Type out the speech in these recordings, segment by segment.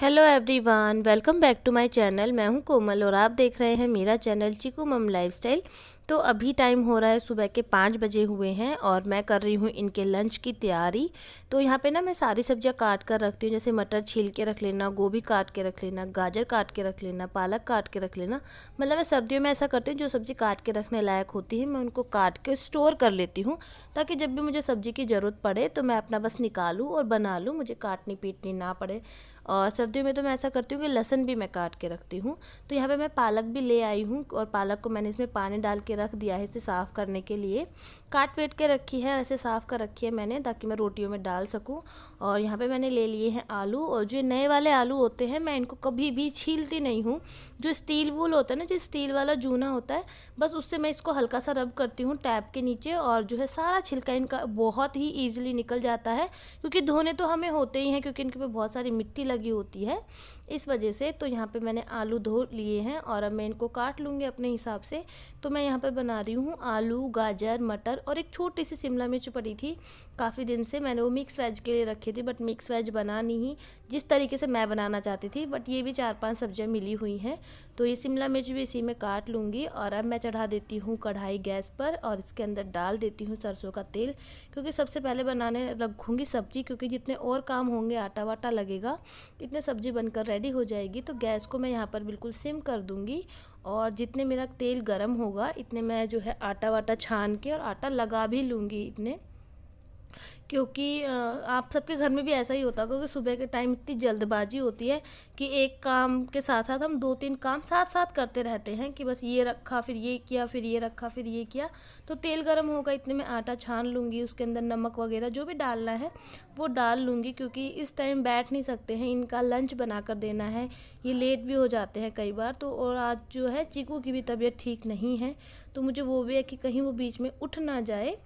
hello everyone welcome back to my channel मैं हूं कोमल और आप देख रहे हैं मेरा चैनल चिकू मम लाइफस्टाइल तो अभी टाइम हो रहा है सुबह के पाँच बजे हुए हैं और मैं कर रही हूँ इनके लंच की तैयारी तो यहाँ पे ना मैं सारी सब्जियाँ काट कर रखती हूँ जैसे मटर छील के रख लेना गोभी काट के रख लेना गाजर काट के रख लेना पालक काट के रख लेना मतलब मैं सर्दियों में ऐसा करती हूँ जो सब्ज़ी काट के रखने लायक होती है मैं उनको काट के स्टोर कर लेती हूँ ताकि जब भी मुझे सब्ज़ी की ज़रूरत पड़े तो मैं अपना बस निकालूँ और बना लूँ मुझे काटनी पीटनी ना पड़े और सर्दियों में तो मैं ऐसा करती हूँ कि लहसन भी मैं काट के रखती हूँ तो यहाँ पर मैं पालक भी ले आई हूँ और पालक को मैंने इसमें पानी डाल के के रख दिया है इसे साफ़ करने के लिए काट वेट के रखी है ऐसे साफ़ कर रखी है मैंने ताकि मैं रोटियों में डाल सकूँ और यहाँ पे मैंने ले लिए हैं आलू और जो नए वाले आलू होते हैं मैं इनको कभी भी छीलती नहीं हूँ जो स्टील वूल होता है ना जो स्टील वाला जूना होता है बस उससे मैं इसको हल्का सा रब करती हूँ टैप के नीचे और जो है सारा छिलका इनका बहुत ही ईजिली निकल जाता है क्योंकि धोने तो हमें होते ही हैं क्योंकि इनके ऊपर बहुत सारी मिट्टी लगी होती है इस वजह से तो यहाँ पर मैंने आलू धो लिए हैं और अब मैं इनको काट लूँगी अपने हिसाब से तो मैं यहाँ पर बना रही हूँ आलू गाजर मटर और एक छोटी सी शिमला मिर्च पड़ी थी काफ़ी दिन से मैंने वो मिक्स वेज के लिए रखी थी बट मिक्स वेज बना नहीं जिस तरीके से मैं बनाना चाहती थी बट ये भी चार पांच सब्जियाँ मिली हुई हैं तो ये शिमला मिर्च भी इसी में काट लूँगी और अब मैं चढ़ा देती हूँ कढ़ाई गैस पर और इसके अंदर डाल देती हूँ सरसों का तेल क्योंकि सबसे पहले बनाने रखूँगी सब्जी क्योंकि जितने और काम होंगे आटा वाटा लगेगा इतने सब्जी बनकर रेडी हो जाएगी तो गैस को मैं यहाँ पर बिल्कुल सिम कर दूँगी और जितने मेरा तेल गर्म होगा इतने मैं जो है आटा वाटा छान के और आटा लगा भी लूँगी इतने क्योंकि आप सबके घर में भी ऐसा ही होता क्योंकि सुबह के टाइम इतनी जल्दबाजी होती है कि एक काम के साथ साथ हम दो तीन काम साथ साथ करते रहते हैं कि बस ये रखा फिर ये किया फिर ये रखा फिर ये किया तो तेल गर्म होगा इतने में आटा छान लूँगी उसके अंदर नमक वगैरह जो भी डालना है वो डाल लूँगी क्योंकि इस टाइम बैठ नहीं सकते हैं इनका लंच बना कर देना है ये लेट भी हो जाते हैं कई बार तो और आज जो है चीकू की भी तबीयत ठीक नहीं है तो मुझे वो भी है कि कहीं वो बीच में उठ ना जाए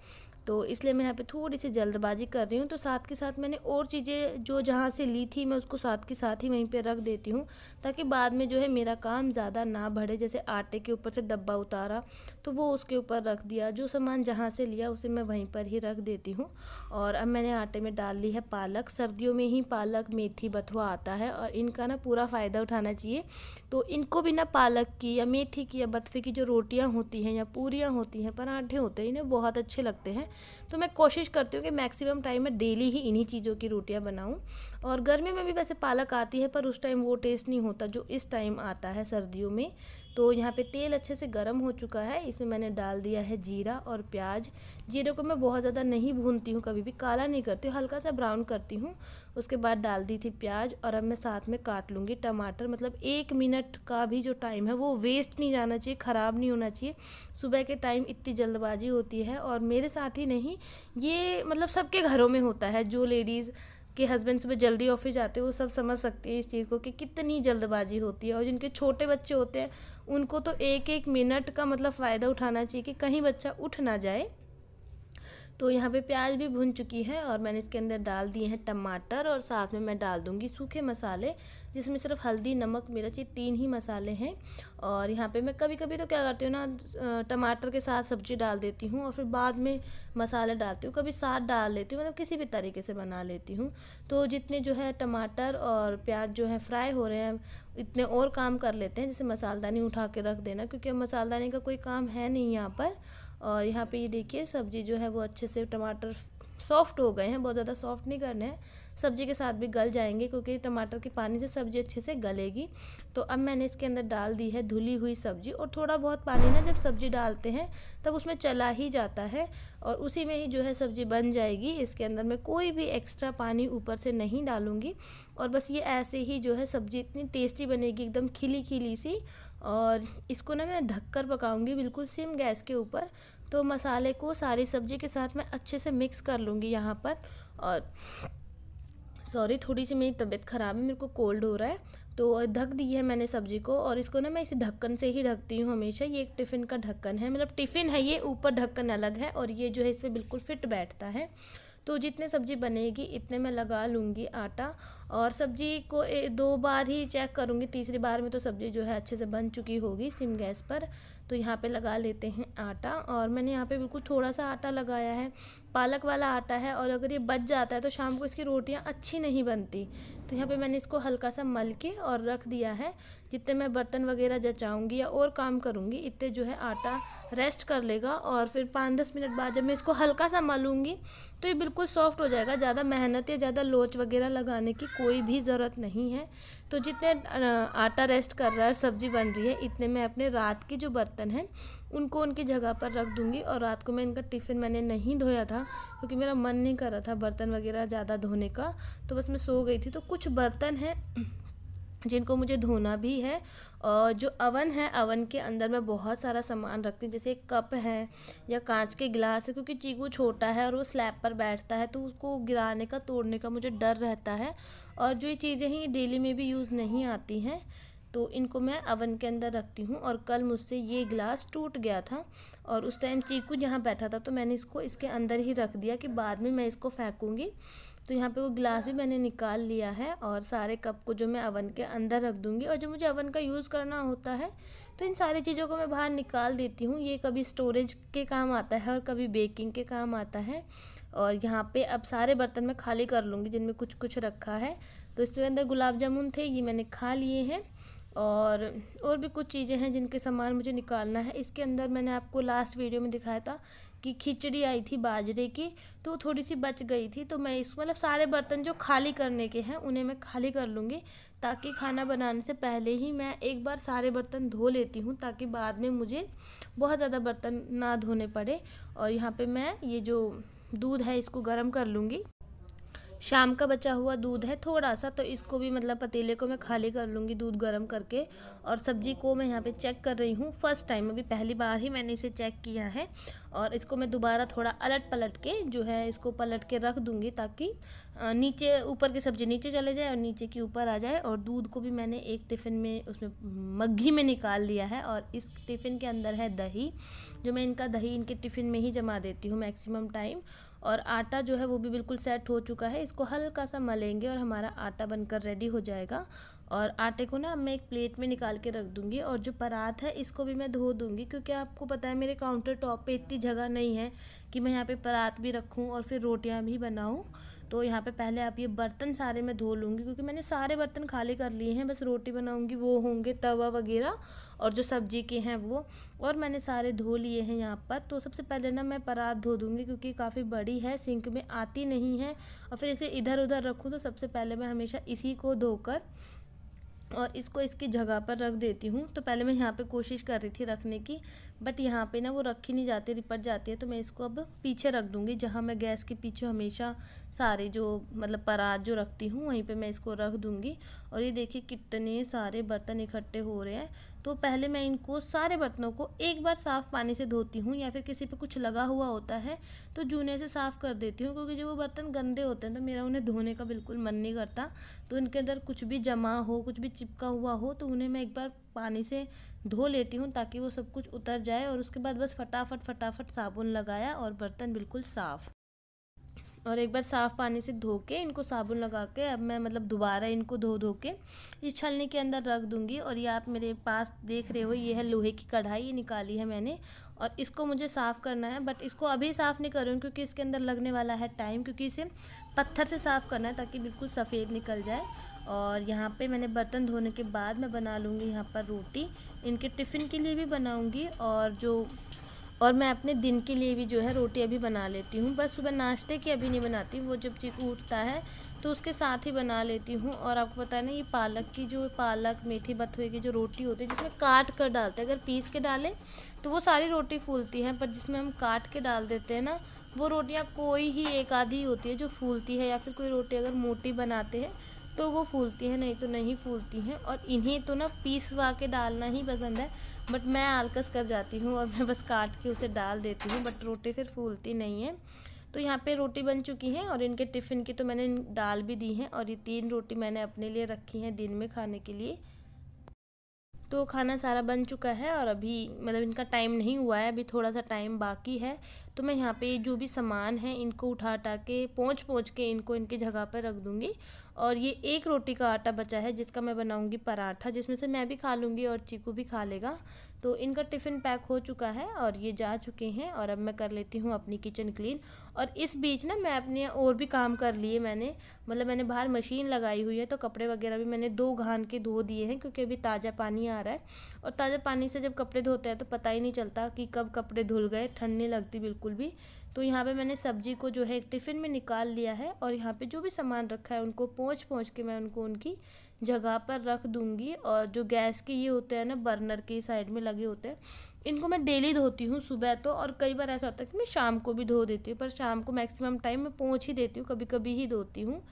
तो इसलिए मैं यहाँ पे थोड़ी सी जल्दबाजी कर रही हूँ तो साथ के साथ मैंने और चीज़ें जो जहाँ से ली थी मैं उसको साथ के साथ ही वहीं पे रख देती हूँ ताकि बाद में जो है मेरा काम ज़्यादा ना बढ़े जैसे आटे के ऊपर से डब्बा उतारा तो वो उसके ऊपर रख दिया जो सामान जहाँ से लिया उसे मैं वहीं पर ही रख देती हूँ और अब मैंने आटे में डाल ली है पालक सर्दियों में ही पालक मेथी बथुआ आता है और इनका ना पूरा फ़ायदा उठाना चाहिए तो इनको भी ना पालक की या मेथी की या बथुए की जो रोटियाँ होती हैं या पूरियाँ होती हैं पराठे होते हैं इन्हें बहुत अच्छे लगते हैं तो मैं कोशिश करती हूँ कि मैक्सिमम टाइम मैं डेली ही इन्हीं चीज़ों की रोटियाँ बनाऊँ और गर्मी में भी वैसे पालक आती है पर उस टाइम वो टेस्ट नहीं होता जो इस टाइम आता है सर्दियों में तो यहाँ पे तेल अच्छे से गर्म हो चुका है इसमें मैंने डाल दिया है जीरा और प्याज जीरे को मैं बहुत ज़्यादा नहीं भूनती हूँ कभी भी काला नहीं करती हल्का सा ब्राउन करती हूँ उसके बाद डाल दी थी प्याज और अब मैं साथ में काट लूँगी टमाटर मतलब एक मिनट का भी जो टाइम है वो वेस्ट नहीं जाना चाहिए ख़राब नहीं होना चाहिए सुबह के टाइम इतनी जल्दबाजी होती है और मेरे साथ ही नहीं ये मतलब सबके घरों में होता है जो लेडीज़ के हस्बैंड सुबह जल्दी ऑफिस जाते हैं वो सब समझ सकते हैं इस चीज़ को कि कितनी जल्दबाजी होती है और जिनके छोटे बच्चे होते हैं उनको तो एक एक मिनट का मतलब फ़ायदा उठाना चाहिए कि कहीं बच्चा उठ ना जाए तो यहाँ पे प्याज भी भुन चुकी है और मैंने इसके अंदर डाल दिए हैं टमाटर और साथ में मैं डाल दूँगी सूखे मसाले जिसमें सिर्फ हल्दी नमक मिर्च ये तीन ही मसाले हैं और यहाँ पे मैं कभी कभी तो क्या करती हूँ ना टमाटर के साथ सब्ज़ी डाल देती हूँ और फिर बाद में मसाले डालती हूँ कभी साथ डाल लेती हूँ मतलब किसी भी तरीके से बना लेती हूँ तो जितने जो है टमाटर और प्याज जो है फ्राई हो रहे हैं इतने और काम कर लेते हैं जैसे मसालदानी उठा के रख देना क्योंकि मसालदानी का कोई काम है नहीं यहाँ पर और यहाँ पे ये देखिए सब्ज़ी जो है वो अच्छे से टमाटर सॉफ्ट हो गए हैं बहुत ज़्यादा सॉफ्ट नहीं करने हैं सब्जी के साथ भी गल जाएंगे क्योंकि टमाटर के पानी से सब्ज़ी अच्छे से गलेगी तो अब मैंने इसके अंदर डाल दी है धुली हुई सब्ज़ी और थोड़ा बहुत पानी ना जब सब्ज़ी डालते हैं तब उसमें चला ही जाता है और उसी में ही जो है सब्ज़ी बन जाएगी इसके अंदर मैं कोई भी एक्स्ट्रा पानी ऊपर से नहीं डालूँगी और बस ये ऐसे ही जो है सब्ज़ी इतनी टेस्टी बनेगी एकदम खिली खिली सी और इसको ना मैं ढककर पकाऊंगी बिल्कुल सिम गैस के ऊपर तो मसाले को सारी सब्जी के साथ मैं अच्छे से मिक्स कर लूँगी यहाँ पर और सॉरी थोड़ी सी मेरी तबीयत ख़राब है मेरे को कोल्ड हो रहा है तो ढक दी है मैंने सब्जी को और इसको ना मैं इसी ढक्कन से ही ढकती हूँ हमेशा ये एक टिफ़िन का ढक्कन है मतलब टिफ़िन है ये ऊपर ढक्कन अलग है और ये जो है इस पर बिल्कुल फिट बैठता है तो जितने सब्ज़ी बनेगी इतने मैं लगा लूँगी आटा और सब्ज़ी को दो बार ही चेक करूँगी तीसरी बार में तो सब्ज़ी जो है अच्छे से बन चुकी होगी सिम गैस पर तो यहाँ पे लगा लेते हैं आटा और मैंने यहाँ पे बिल्कुल थोड़ा सा आटा लगाया है पालक वाला आटा है और अगर ये बच जाता है तो शाम को इसकी रोटियाँ अच्छी नहीं बनती तो यहाँ पे मैंने इसको हल्का सा मल के और रख दिया है जितने मैं बर्तन वगैरह जचाऊँगी या और काम करूँगी इतने जो है आटा रेस्ट कर लेगा और फिर पाँच दस मिनट बाद जब मैं इसको हल्का सा मलूँगी तो ये बिल्कुल सॉफ्ट हो जाएगा ज़्यादा मेहनत या ज़्यादा लोच वगैरह लगाने की कोई भी ज़रूरत नहीं है तो जितने आटा रेस्ट कर रहा है सब्जी बन रही है इतने मैं अपने रात के जो बर्तन हैं उनको उनकी जगह पर रख दूंगी और रात को मैं इनका टिफ़िन मैंने नहीं धोया था क्योंकि मेरा मन नहीं कर रहा था बर्तन वगैरह ज़्यादा धोने का तो बस मैं सो गई थी तो कुछ बर्तन हैं जिनको मुझे धोना भी है और जो अवन है अवन के अंदर मैं बहुत सारा सामान रखती हूँ जैसे कप है या कांच के गिलास है क्योंकि चीकू छोटा है और वो स्लैब पर बैठता है तो उसको गिराने का तोड़ने का मुझे डर रहता है और जो ये चीज़ें हैं ये डेली में भी यूज़ नहीं आती हैं तो इनको मैं अवन के अंदर रखती हूँ और कल मुझसे ये गिलास टूट गया था और उस टाइम चीकू जहाँ बैठा था तो मैंने इसको इसके अंदर ही रख दिया कि बाद में मैं इसको फेंकूँगी तो यहाँ पे वो गिलास भी मैंने निकाल लिया है और सारे कप को जो मैं अवन के अंदर रख दूँगी और जो मुझे अवन का यूज़ करना होता है तो इन सारी चीज़ों को मैं बाहर निकाल देती हूँ ये कभी स्टोरेज के काम आता है और कभी बेकिंग के काम आता है और यहाँ पे अब सारे बर्तन मैं खाली कर लूँगी जिनमें कुछ कुछ रखा है तो इसके अंदर गुलाब जामुन थे ये मैंने खा लिए हैं और और भी कुछ चीज़ें हैं जिनके सामान मुझे निकालना है इसके अंदर मैंने आपको लास्ट वीडियो में दिखाया था कि खिचड़ी आई थी बाजरे की तो थोड़ी सी बच गई थी तो मैं इस मतलब सारे बर्तन जो खाली करने के हैं उन्हें मैं खाली कर लूँगी ताकि खाना बनाने से पहले ही मैं एक बार सारे बर्तन धो लेती हूँ ताकि बाद में मुझे बहुत ज़्यादा बर्तन ना धोने पड़े और यहाँ पर मैं ये जो दूध है इसको गर्म कर लूँगी शाम का बचा हुआ दूध है थोड़ा सा तो इसको भी मतलब पतीले को मैं खाली कर लूँगी दूध गर्म करके और सब्जी को मैं यहाँ पे चेक कर रही हूँ फर्स्ट टाइम अभी पहली बार ही मैंने इसे चेक किया है और इसको मैं दोबारा थोड़ा अलट पलट के जो है इसको पलट के रख दूँगी ताकि नीचे ऊपर की सब्ज़ी नीचे चले जाए और नीचे की ऊपर आ जाए और दूध को भी मैंने एक टिफ़िन में उसमें मग्घी में निकाल लिया है और इस टिफ़िन के अंदर है दही जो मैं इनका दही इनके टिफ़िन में ही जमा देती हूँ मैक्सिमम टाइम और आटा जो है वो भी बिल्कुल सेट हो चुका है इसको हल्का सा मलेंगे और हमारा आटा बनकर रेडी हो जाएगा और आटे को ना मैं एक प्लेट में निकाल के रख दूँगी और जो परात है इसको भी मैं धो दूँगी क्योंकि आपको पता है मेरे काउंटर टॉप पर इतनी जगह नहीं है कि मैं यहाँ पर परात भी रखूँ और फिर रोटियाँ भी बनाऊँ तो यहाँ पे पहले आप ये बर्तन सारे मैं धो लूँगी क्योंकि मैंने सारे बर्तन खाली कर लिए हैं बस रोटी बनाऊँगी वो होंगे तवा वगैरह और जो सब्जी के हैं वो और मैंने सारे धो लिए हैं यहाँ पर तो सबसे पहले ना मैं परात धो दूँगी क्योंकि काफ़ी बड़ी है सिंक में आती नहीं है और फिर इसे इधर उधर रखूँ तो सबसे पहले मैं हमेशा इसी को धोकर और इसको इसकी जगह पर रख देती हूँ तो पहले मैं यहाँ पे कोशिश कर रही थी रखने की बट यहाँ पे ना वो रखी नहीं जाती रिपट जाती है तो मैं इसको अब पीछे रख दूँगी जहाँ मैं गैस के पीछे हमेशा सारे जो मतलब परात जो रखती हूँ वहीं पे मैं इसको रख दूँगी और ये देखिए कितने सारे बर्तन इकट्ठे हो रहे हैं तो पहले मैं इनको सारे बर्तनों को एक बार साफ़ पानी से धोती हूँ या फिर किसी पे कुछ लगा हुआ होता है तो जूने से साफ़ कर देती हूँ क्योंकि जब वो बर्तन गंदे होते हैं तो मेरा उन्हें धोने का बिल्कुल मन नहीं करता तो इनके अंदर कुछ भी जमा हो कुछ भी चिपका हुआ हो तो उन्हें मैं एक बार पानी से धो लेती हूँ ताकि वो सब कुछ उतर जाए और उसके बाद बस फटाफट फटाफट साबुन लगाया और बर्तन बिल्कुल साफ़ और एक बार साफ़ पानी से धो के इनको साबुन लगा के अब मैं मतलब दोबारा इनको धो धो के ये छलनी के अंदर रख दूँगी और ये आप मेरे पास देख रहे हो ये है लोहे की कढ़ाई ये निकाली है मैंने और इसको मुझे साफ़ करना है बट इसको अभी साफ़ नहीं करूँ क्योंकि इसके अंदर लगने वाला है टाइम क्योंकि इसे पत्थर से साफ़ करना है ताकि बिल्कुल सफ़ेद निकल जाए और यहाँ पे मैंने बर्तन धोने के बाद मैं बना लूँगी यहाँ पर रोटी इनके टिफ़िन के लिए भी बनाऊँगी और जो और मैं अपने दिन के लिए भी जो है रोटी अभी बना लेती हूँ बस सुबह नाश्ते की अभी नहीं बनाती वो जब चीकू उठता है तो उसके साथ ही बना लेती हूँ और आपको पता है ना ये पालक की जो पालक मेथी बथुए की जो रोटी होती है जिसमें काट कर डालते हैं अगर पीस के डालें तो वो सारी रोटी फूलती है पर जिसमें हम काट के डाल देते हैं ना वो रोटियाँ कोई ही एक आधी होती है जो फूलती है या फिर कोई रोटी अगर मोटी बनाते हैं तो वो फूलती है नहीं तो नहीं फूलती हैं और इन्हें तो ना पीसवा के डालना ही पसंद है बट मैं आलकस कर जाती हूँ और मैं बस काट के उसे डाल देती हूँ बट रोटी फिर फूलती नहीं है तो यहाँ पे रोटी बन चुकी है और इनके टिफ़िन की तो मैंने दाल भी दी है और ये तीन रोटी मैंने अपने लिए रखी हैं दिन में खाने के लिए तो खाना सारा बन चुका है और अभी मतलब इनका टाइम नहीं हुआ है अभी थोड़ा सा टाइम बाकी है तो मैं यहाँ पे जो भी सामान है इनको उठा उठा के पहुँच पहुँच के इनको इनकी जगह पर रख दूँगी और ये एक रोटी का आटा बचा है जिसका मैं बनाऊँगी पराठा जिसमें से मैं भी खा लूँगी और चीकू भी खा लेगा तो इनका टिफ़िन पैक हो चुका है और ये जा चुके हैं और अब मैं कर लेती हूँ अपनी किचन क्लीन और इस बीच ना मैं अपने और भी काम कर लिए मैंने मतलब मैंने बाहर मशीन लगाई हुई है तो कपड़े वगैरह भी मैंने दो घान के धो दिए हैं क्योंकि अभी ताज़ा पानी आ रहा है और ताज़ा पानी से जब कपड़े धोते हैं तो पता ही नहीं चलता कि कब कपड़े धुल गए ठंड नहीं लगती बिल्कुल बिल्कुल भी तो यहाँ पे मैंने सब्जी को जो है टिफ़िन में निकाल लिया है और यहाँ पे जो भी सामान रखा है उनको पहुँच पहुँच के मैं उनको उनकी जगह पर रख दूँगी और जो गैस के ये होते हैं ना बर्नर के साइड में लगे होते हैं इनको मैं डेली धोती हूँ सुबह तो और कई बार ऐसा होता है कि मैं शाम को भी धो देती हूँ पर शाम को मैक्सिमम टाइम मैं पहुँच ही देती हूँ कभी कभी ही धोती हूँ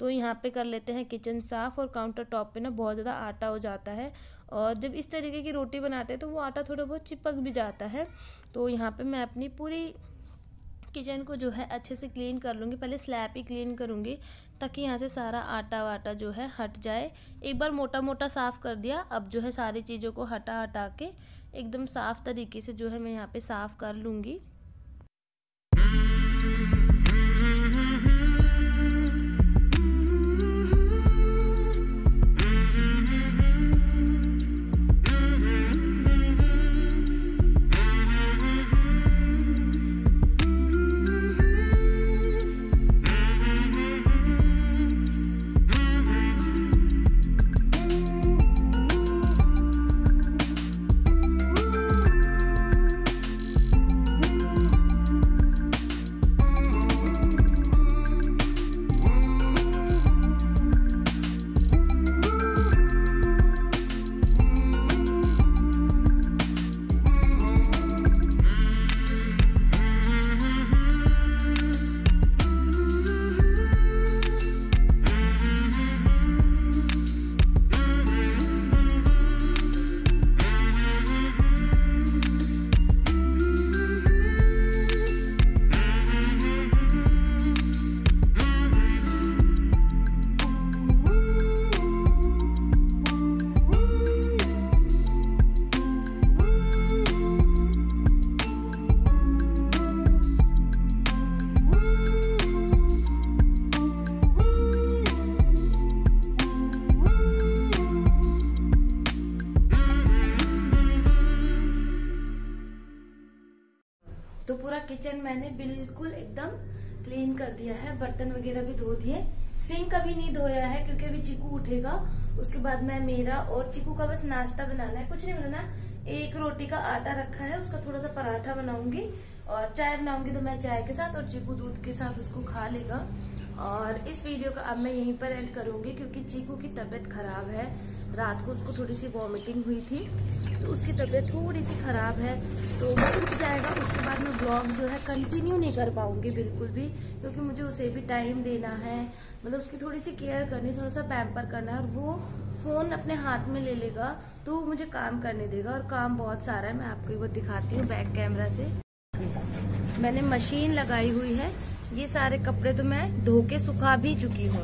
तो यहाँ पे कर लेते हैं किचन साफ़ और काउंटर टॉप पे ना बहुत ज़्यादा आटा हो जाता है और जब इस तरीके की रोटी बनाते हैं तो वो आटा थोड़ा बहुत चिपक भी जाता है तो यहाँ पे मैं अपनी पूरी किचन को जो है अच्छे से क्लीन कर लूँगी पहले स्लैब ही क्लीन करूँगी ताकि यहाँ से सारा आटा वाटा जो है हट जाए एक बार मोटा मोटा साफ़ कर दिया अब जो है सारी चीज़ों को हटा हटा के एकदम साफ़ तरीके से जो है मैं यहाँ पर साफ़ कर लूँगी दिया है बर्तन वगैरह भी धो दिए सिंक अभी नहीं धोया है क्योंकि अभी चिकू उठेगा उसके बाद मैं मेरा और चिकू का बस नाश्ता बनाना है कुछ नहीं बनाना एक रोटी का आटा रखा है उसका थोड़ा सा पराठा बनाऊंगी और चाय बनाऊंगी तो मैं चाय के साथ और चिकू दूध के साथ उसको खा लेगा और इस वीडियो का अब मैं यहीं पर एंड करूंगी क्योंकि चीकू की तबीयत खराब है रात को उसको थोड़ी सी वॉमिटिंग हुई थी तो उसकी तबीयत थोड़ी सी खराब है तो उठ जाएगा उसके बाद मैं ब्लॉग जो है कंटिन्यू नहीं कर पाऊंगी बिल्कुल भी क्योंकि मुझे उसे भी टाइम देना है मतलब उसकी थोड़ी सी केयर करनी थोड़ा सा पैम्पर करना है और वो फोन अपने हाथ में ले लेगा तो मुझे काम करने देगा और काम बहुत सारा है मैं आपको एक बार दिखाती हूँ बैक कैमरा से मैंने मशीन लगाई हुई है ये सारे कपड़े तो मैं धो के सुखा भी चुकी हूँ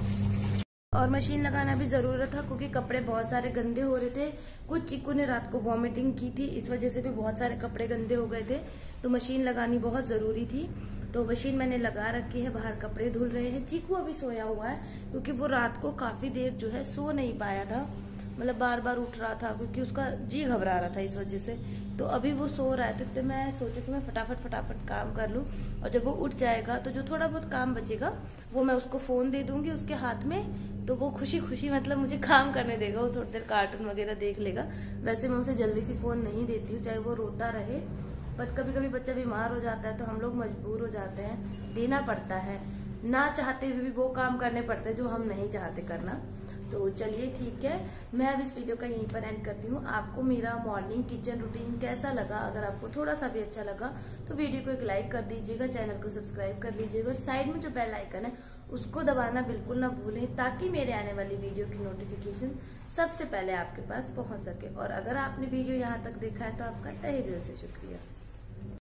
और मशीन लगाना भी ज़रूरत था क्योंकि कपड़े बहुत सारे गंदे हो रहे थे कुछ चिक्कू ने रात को वॉमिटिंग की थी इस वजह से भी बहुत सारे कपड़े गंदे हो गए थे तो मशीन लगानी बहुत ज़रूरी थी तो मशीन मैंने लगा रखी है बाहर कपड़े धुल रहे हैं चीकू अभी सोया हुआ है क्योंकि वो रात को काफ़ी देर जो है सो नहीं पाया था मतलब बार बार उठ रहा था क्योंकि उसका जी घबरा रहा था इस वजह से तो अभी वो सो रहा है तो इतने मैं सोचू कि मैं फटाफट फटाफट काम कर लूँ और जब वो उठ जाएगा तो जो थोड़ा बहुत काम बचेगा वो मैं उसको फ़ोन दे दूंगी उसके हाथ में तो वो खुशी खुशी मतलब मुझे काम करने देगा वो थोड़ी देर कार्टून वगैरह देख लेगा वैसे मैं उसे जल्दी से फ़ोन नहीं देती हूँ चाहे वो रोता रहे बट कभी कभी बच्चा बीमार हो जाता है तो हम लोग मजबूर हो जाते हैं देना पड़ता है ना चाहते हुए भी वो काम करने पड़ते हैं जो हम नहीं चाहते करना तो चलिए ठीक है मैं अब इस वीडियो का यहीं पर एंड करती हूँ आपको मेरा मॉर्निंग किचन रूटीन कैसा लगा अगर आपको थोड़ा सा भी अच्छा लगा तो वीडियो को एक लाइक कर दीजिएगा चैनल को सब्सक्राइब कर लीजिएगा और साइड में जो बेल आइकन है उसको दबाना बिल्कुल ना भूलें ताकि मेरे आने वाली वीडियो की नोटिफिकेशन सबसे पहले आपके पास पहुंच सके और अगर आपने वीडियो यहाँ तक देखा है तो आपका तहे दिल से शुक्रिया